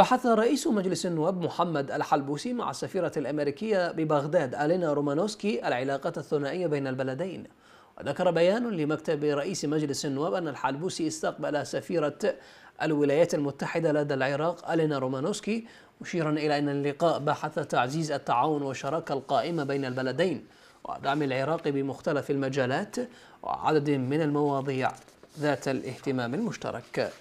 بحث رئيس مجلس النواب محمد الحلبوسي مع السفيرة الأمريكية ببغداد ألينا رومانوسكي العلاقات الثنائية بين البلدين وذكر بيان لمكتب رئيس مجلس النواب أن الحلبوسي استقبل سفيرة الولايات المتحدة لدى العراق ألينا رومانوسكي مشيرا إلى أن اللقاء بحث تعزيز التعاون والشراكة القائمة بين البلدين ودعم العراق بمختلف المجالات وعدد من المواضيع ذات الاهتمام المشترك